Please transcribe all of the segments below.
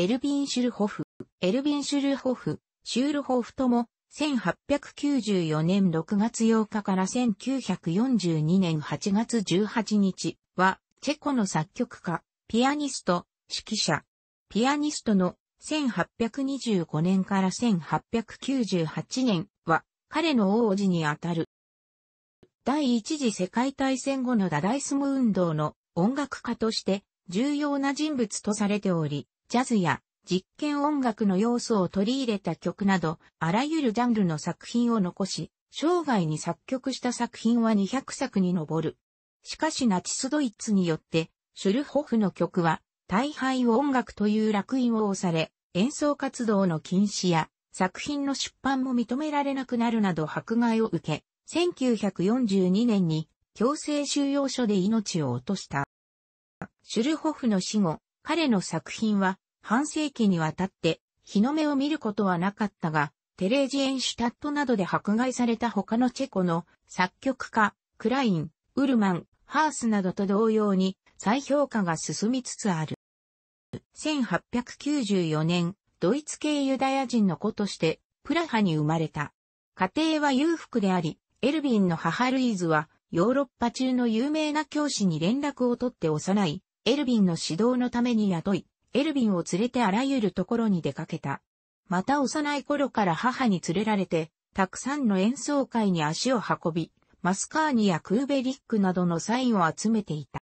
エルビン・シュルホフ。エルビン・シュルホフ、シュールホフとも、1894年6月8日から1942年8月18日は、チェコの作曲家、ピアニスト、指揮者。ピアニストの1825年から1898年は、彼の王子にあたる。第一次世界大戦後のダダイスム運動の音楽家として重要な人物とされており、ジャズや実験音楽の要素を取り入れた曲など、あらゆるジャンルの作品を残し、生涯に作曲した作品は200作に上る。しかしナチスドイツによって、シュルホフの曲は、大敗音楽という楽印を押され、演奏活動の禁止や、作品の出版も認められなくなるなど迫害を受け、1942年に強制収容所で命を落とした。シュルホフの死後、彼の作品は半世紀にわたって日の目を見ることはなかったが、テレージエンシュタットなどで迫害された他のチェコの作曲家、クライン、ウルマン、ハースなどと同様に再評価が進みつつある。1894年、ドイツ系ユダヤ人の子として、プラハに生まれた。家庭は裕福であり、エルビンの母ルイーズは、ヨーロッパ中の有名な教師に連絡を取って幼い、エルヴィンの指導のために雇い、エルヴィンを連れてあらゆるところに出かけた。また幼い頃から母に連れられて、たくさんの演奏会に足を運び、マスカーニやクーベリックなどのサインを集めていた。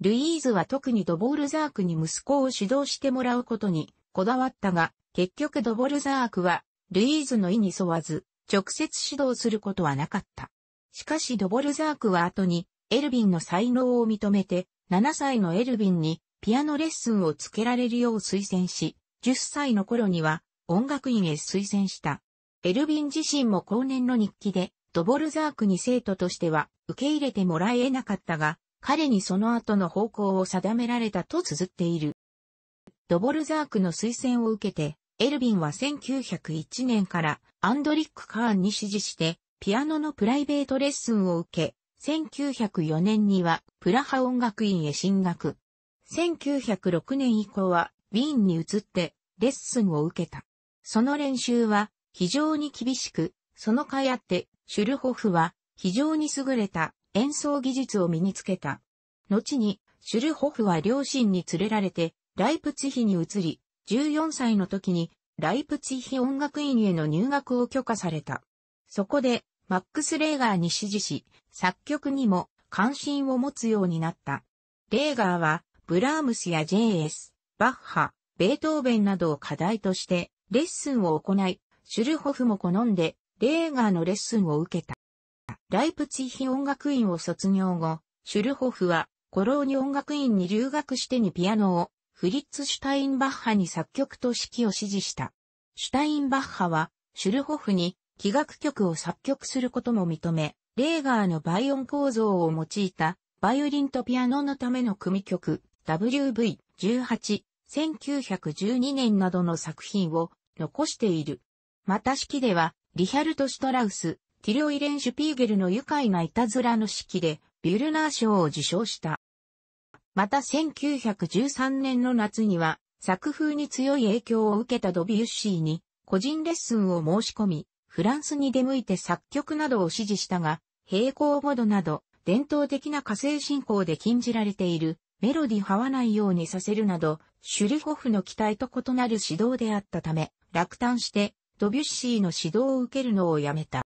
ルイーズは特にドボルザークに息子を指導してもらうことにこだわったが、結局ドボルザークは、ルイーズの意に沿わず、直接指導することはなかった。しかしドボルザークは後に、エルヴィンの才能を認めて、7歳のエルヴィンにピアノレッスンをつけられるよう推薦し、10歳の頃には音楽院へ推薦した。エルヴィン自身も後年の日記で、ドボルザークに生徒としては受け入れてもらえなかったが、彼にその後の方向を定められたと綴っている。ドボルザークの推薦を受けて、エルヴィンは1901年からアンドリック・カーンに指示して、ピアノのプライベートレッスンを受け、1904年にはプラハ音楽院へ進学。1906年以降はウィーンに移ってレッスンを受けた。その練習は非常に厳しく、そのか斐あってシュルホフは非常に優れた演奏技術を身につけた。後にシュルホフは両親に連れられてライプツヒに移り、14歳の時にライプツヒ音楽院への入学を許可された。そこでマックス・レーガーに支持し、作曲にも関心を持つようになった。レーガーは、ブラームスや J.S., バッハ、ベートーベンなどを課題として、レッスンを行い、シュルホフも好んで、レーガーのレッスンを受けた。ライプツィヒ音楽院を卒業後、シュルホフは、コローニ音楽院に留学してにピアノを、フリッツ・シュタインバッハに作曲と指揮を指示した。シュタインバッハは、シュルホフに器楽曲を作曲することも認め、レーガーの倍音構造を用いた、バイオリンとピアノのための組曲、WV18、1912年などの作品を残している。また式では、リヒャルト・シュトラウス、ティリオイレン・シュピーゲルの愉快ないたずらの式で、ビュルナー賞を受賞した。また1913年の夏には、作風に強い影響を受けたドビュッシーに、個人レッスンを申し込み、フランスに出向いて作曲などを支持したが、平行ボードなど、伝統的な火星信仰で禁じられている、メロディ這わないようにさせるなど、シュルホフの期待と異なる指導であったため、落胆して、ドビュッシーの指導を受けるのをやめた。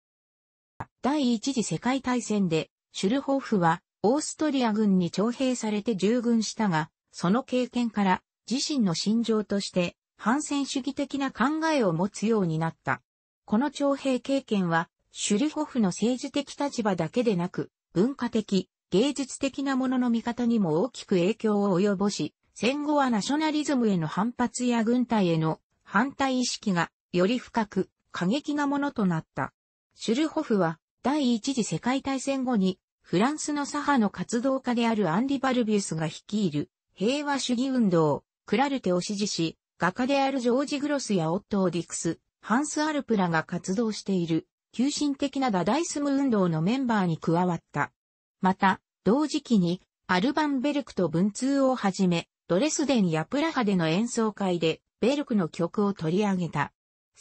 第一次世界大戦で、シュルホフは、オーストリア軍に徴兵されて従軍したが、その経験から、自身の心情として、反戦主義的な考えを持つようになった。この徴兵経験は、シュルホフの政治的立場だけでなく、文化的、芸術的なものの見方にも大きく影響を及ぼし、戦後はナショナリズムへの反発や軍隊への反対意識がより深く過激なものとなった。シュルホフは第一次世界大戦後にフランスの左派の活動家であるアンリ・バルビウスが率いる平和主義運動、クラルテを支持し、画家であるジョージ・グロスやオットー・ディクス、ハンス・アルプラが活動している、急進的なダダイスム運動のメンバーに加わった。また、同時期に、アルバンベルクと文通をはじめ、ドレスデンやプラハでの演奏会で、ベルクの曲を取り上げた。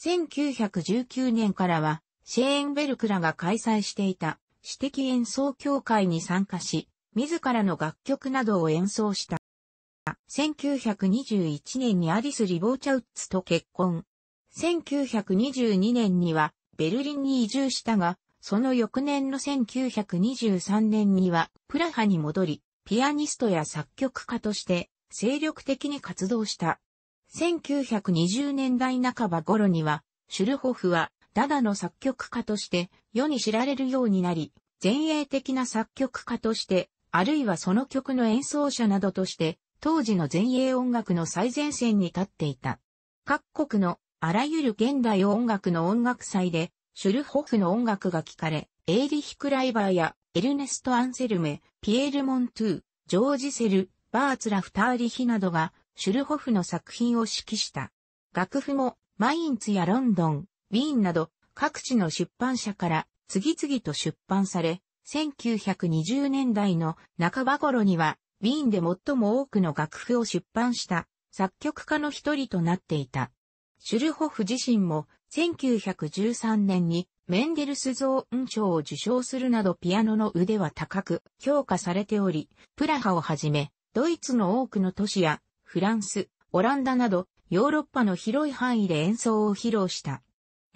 1919年からは、シェーンベルクらが開催していた、私的演奏協会に参加し、自らの楽曲などを演奏した。1921年にアディス・リボーチャウッツと結婚。1922年にはベルリンに移住したが、その翌年の1923年にはプラハに戻り、ピアニストや作曲家として精力的に活動した。1920年代半ば頃には、シュルホフはダダの作曲家として世に知られるようになり、前衛的な作曲家として、あるいはその曲の演奏者などとして、当時の前衛音楽の最前線に立っていた。各国のあらゆる現代音楽の音楽祭で、シュルホフの音楽が聴かれ、エイリヒ・クライバーや、エルネスト・アンセルメ、ピエール・モントゥー、ジョージ・セル、バーツラ・フターリヒなどが、シュルホフの作品を指揮した。楽譜も、マインツやロンドン、ウィーンなど、各地の出版社から、次々と出版され、1920年代の半ば頃には、ウィーンで最も多くの楽譜を出版した作曲家の一人となっていた。シュルホフ自身も1913年にメンデルスゾーン賞を受賞するなどピアノの腕は高く評価されており、プラハをはじめ、ドイツの多くの都市やフランス、オランダなどヨーロッパの広い範囲で演奏を披露した。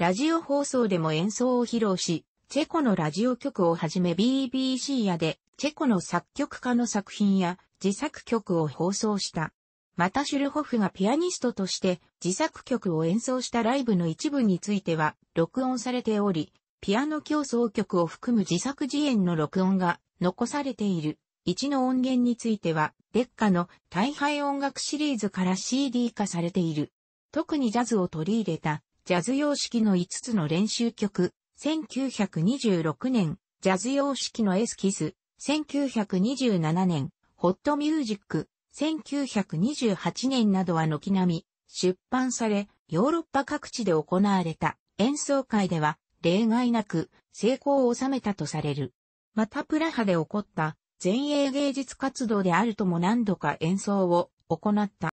ラジオ放送でも演奏を披露し、チェコのラジオ局をはじめ BBC やで、チェコの作曲家の作品や自作曲を放送した。またシュルホフがピアニストとして自作曲を演奏したライブの一部については録音されており、ピアノ競争曲を含む自作自演の録音が残されている。一の音源については、デッカの大敗音楽シリーズから CD 化されている。特にジャズを取り入れた、ジャズ様式の5つの練習曲、1926年、ジャズ様式のエスキス、1927年、ホットミュージック、1928年などは軒並み出版され、ヨーロッパ各地で行われた演奏会では例外なく成功を収めたとされる。またプラハで起こった前衛芸術活動であるとも何度か演奏を行った。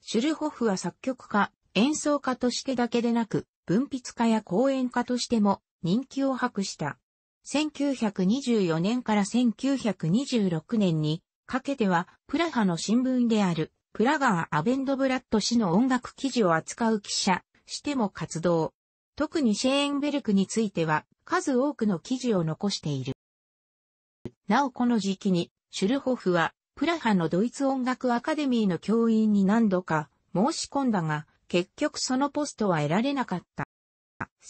シュルホフは作曲家、演奏家としてだけでなく、文筆家や講演家としても人気を博した。1924年から1926年にかけては、プラハの新聞である、プラガー・アベンドブラッド氏の音楽記事を扱う記者、しても活動。特にシェーンベルクについては、数多くの記事を残している。なおこの時期に、シュルホフは、プラハのドイツ音楽アカデミーの教員に何度か申し込んだが、結局そのポストは得られなかった。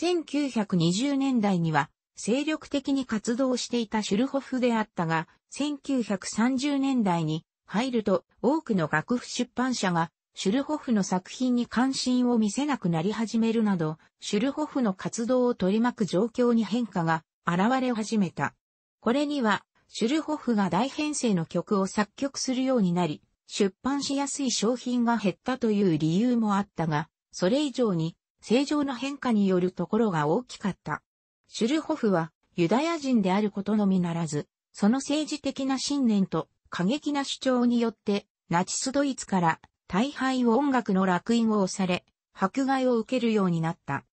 1920年代には、精力的に活動していたシュルホフであったが、1930年代に入ると多くの楽譜出版社がシュルホフの作品に関心を見せなくなり始めるなど、シュルホフの活動を取り巻く状況に変化が現れ始めた。これには、シュルホフが大編成の曲を作曲するようになり、出版しやすい商品が減ったという理由もあったが、それ以上に、正常な変化によるところが大きかった。シュルホフはユダヤ人であることのみならず、その政治的な信念と過激な主張によってナチスドイツから大敗を音楽の楽印を押され、迫害を受けるようになった。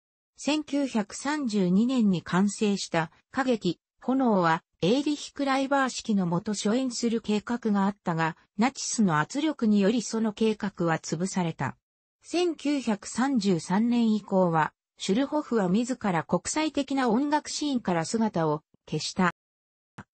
1932年に完成した歌劇、炎はエーリヒ・クライバー式のもと初演する計画があったが、ナチスの圧力によりその計画は潰された。1933年以降は、シュルホフは自ら国際的な音楽シーンから姿を消した。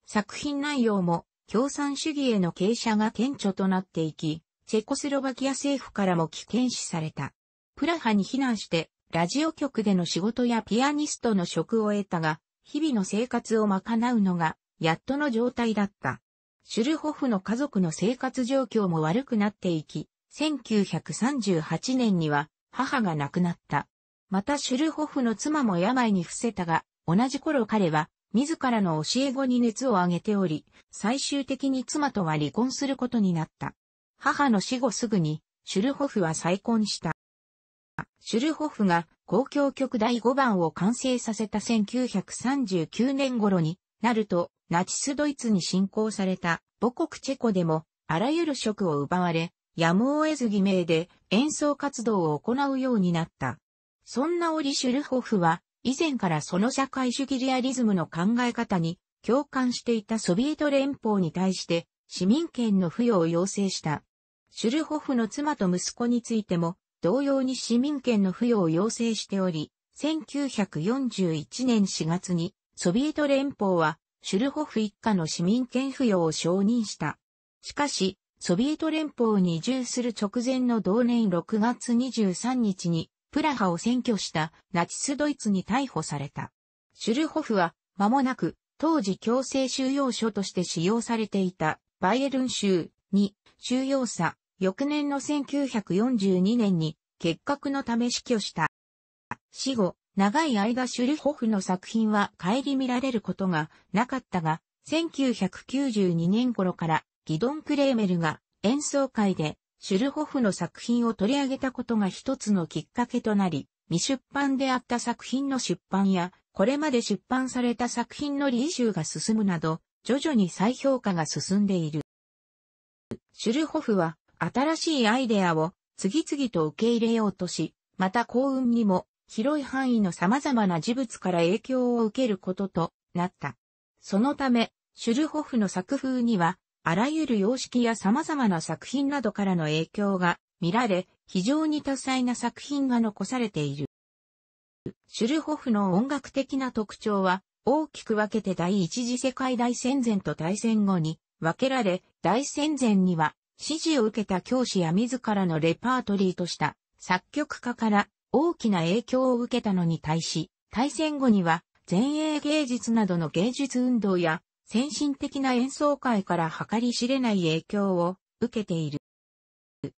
作品内容も共産主義への傾斜が顕著となっていき、チェコスロバキア政府からも危険視された。プラハに避難して、ラジオ局での仕事やピアニストの職を得たが、日々の生活を賄うのが、やっとの状態だった。シュルホフの家族の生活状況も悪くなっていき、1938年には母が亡くなった。またシュルホフの妻も病に伏せたが、同じ頃彼は、自らの教え子に熱を上げており、最終的に妻とは離婚することになった。母の死後すぐに、シュルホフは再婚した。シュルホフが公共曲第5番を完成させた1939年頃になると、ナチスドイツに侵攻された母国チェコでも、あらゆる職を奪われ、やむを得ず偽名で演奏活動を行うようになった。そんなオリ・シュルホフは、以前からその社会主義リアリズムの考え方に共感していたソビエト連邦に対して市民権の付与を要請した。シュルホフの妻と息子についても同様に市民権の付与を要請しており、1941年4月にソビエト連邦はシュルホフ一家の市民権付与を承認した。しかし、ソビエト連邦に移住する直前の同年6月23日にプラハを占拠したナチスドイツに逮捕された。シュルホフは間もなく当時強制収容所として使用されていたバイエルン州に収容さ、翌年の1942年に結核のため死去した。死後、長い間シュルホフの作品は帰り見られることがなかったが、1992年頃からギドン・クレーメルが演奏会でシュルホフの作品を取り上げたことが一つのきっかけとなり、未出版であった作品の出版や、これまで出版された作品のリイシューが進むなど、徐々に再評価が進んでいる。シュルホフは、新しいアイデアを次々と受け入れようとし、また幸運にも、広い範囲の様々な事物から影響を受けることとなった。そのため、シュルホフの作風には、あらゆる様式や様々な作品などからの影響が見られ、非常に多彩な作品が残されている。シュルホフの音楽的な特徴は、大きく分けて第一次世界大戦前と大戦後に分けられ、大戦前には指示を受けた教師や自らのレパートリーとした作曲家から大きな影響を受けたのに対し、大戦後には前衛芸術などの芸術運動や先進的な演奏会から計り知れない影響を受けている。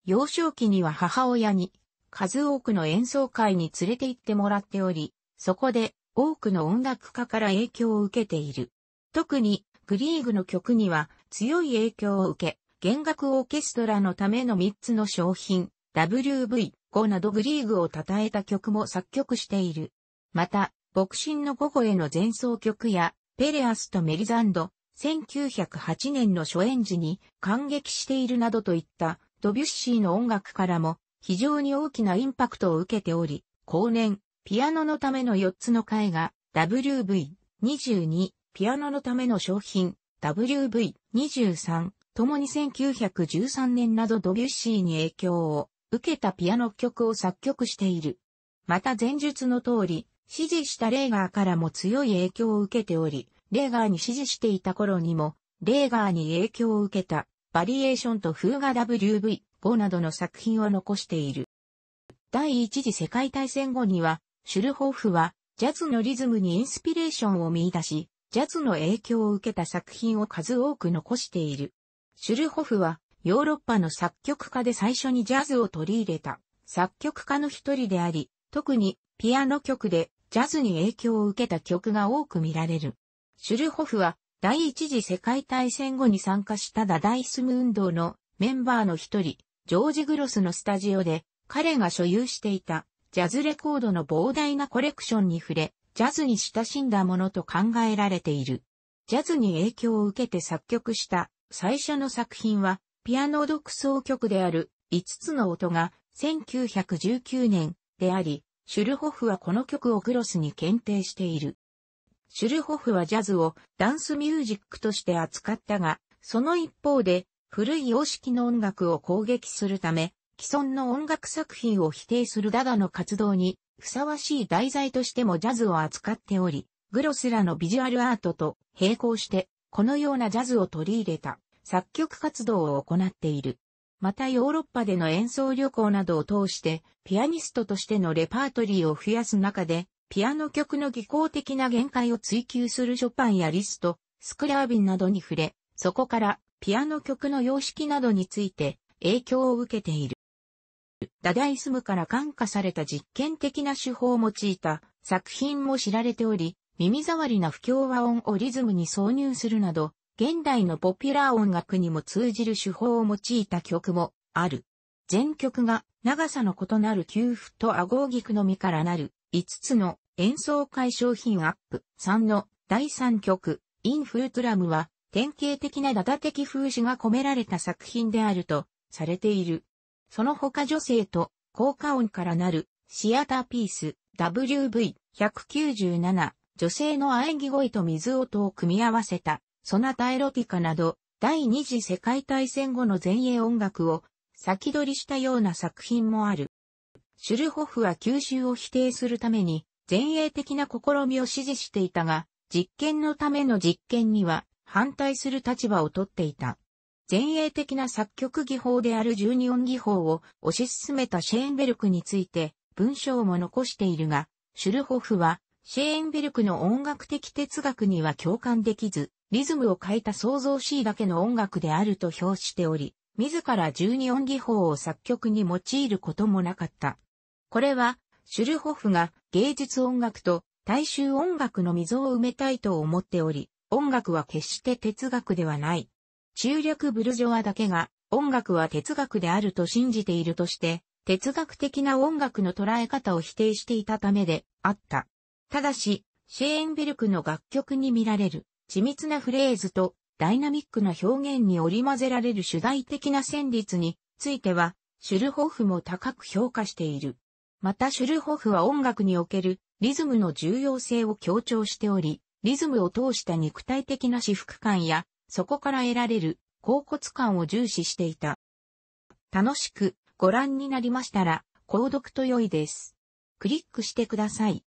幼少期には母親に数多くの演奏会に連れて行ってもらっており、そこで多くの音楽家から影響を受けている。特にグリーグの曲には強い影響を受け、弦楽オーケストラのための3つの商品、WV5 などグリーグを称えた曲も作曲している。また、牧神の午後への前奏曲やペレアスとメリザンド、1908年の初演時に感激しているなどといったドビュッシーの音楽からも非常に大きなインパクトを受けており、後年、ピアノのための4つの絵画、WV22、ピアノのための商品、WV23、ともに1913年などドビュッシーに影響を受けたピアノ曲を作曲している。また前述の通り、支持したレーガーからも強い影響を受けており、レーガーに支持していた頃にも、レーガーに影響を受けた、バリエーションと風画 WV5 などの作品を残している。第一次世界大戦後には、シュルホーフは、ジャズのリズムにインスピレーションを見出し、ジャズの影響を受けた作品を数多く残している。シュルホフは、ヨーロッパの作曲家で最初にジャズを取り入れた、作曲家の一人であり、特に、ピアノ曲で、ジャズに影響を受けた曲が多く見られる。シュルホフは第一次世界大戦後に参加したダダイスム運動のメンバーの一人、ジョージ・グロスのスタジオで彼が所有していたジャズレコードの膨大なコレクションに触れ、ジャズに親しんだものと考えられている。ジャズに影響を受けて作曲した最初の作品はピアノ独奏曲である5つの音が1919年であり、シュルホフはこの曲をクロスに検定している。シュルホフはジャズをダンスミュージックとして扱ったが、その一方で古い様式の音楽を攻撃するため、既存の音楽作品を否定するダダの活動にふさわしい題材としてもジャズを扱っており、グロスらのビジュアルアートと並行して、このようなジャズを取り入れた作曲活動を行っている。またヨーロッパでの演奏旅行などを通して、ピアニストとしてのレパートリーを増やす中で、ピアノ曲の技巧的な限界を追求するショパンやリスト、スクラービンなどに触れ、そこからピアノ曲の様式などについて影響を受けている。ダダイスムから感化された実験的な手法を用いた作品も知られており、耳障りな不協和音をリズムに挿入するなど、現代のポピュラー音楽にも通じる手法を用いた曲もある。全曲が長さの異なる休符とアゴーギクのみからなる5つの演奏会商品アップ3の第3曲インフルトラムは典型的なダダ的風刺が込められた作品であるとされている。その他女性と効果音からなるシアターピース WV197 女性の喘ぎ声と水音を組み合わせたソナタエロピカなど、第二次世界大戦後の前衛音楽を先取りしたような作品もある。シュルホフは吸収を否定するために前衛的な試みを支持していたが、実験のための実験には反対する立場をとっていた。前衛的な作曲技法である12音技法を推し進めたシェーンベルクについて文章も残しているが、シュルホフはシェーンベルクの音楽的哲学には共感できず、リズムを変いた創造しいだけの音楽であると評しており、自ら十二音技法を作曲に用いることもなかった。これは、シュルホフが芸術音楽と大衆音楽の溝を埋めたいと思っており、音楽は決して哲学ではない。中略ブルジョアだけが音楽は哲学であると信じているとして、哲学的な音楽の捉え方を否定していたためであった。ただし、シェーンベルクの楽曲に見られる緻密なフレーズとダイナミックな表現に織り交ぜられる主題的な旋律については、シュルホフも高く評価している。またシュルホフは音楽におけるリズムの重要性を強調しており、リズムを通した肉体的な私服感や、そこから得られる恍惚感を重視していた。楽しくご覧になりましたら、購読と良いです。クリックしてください。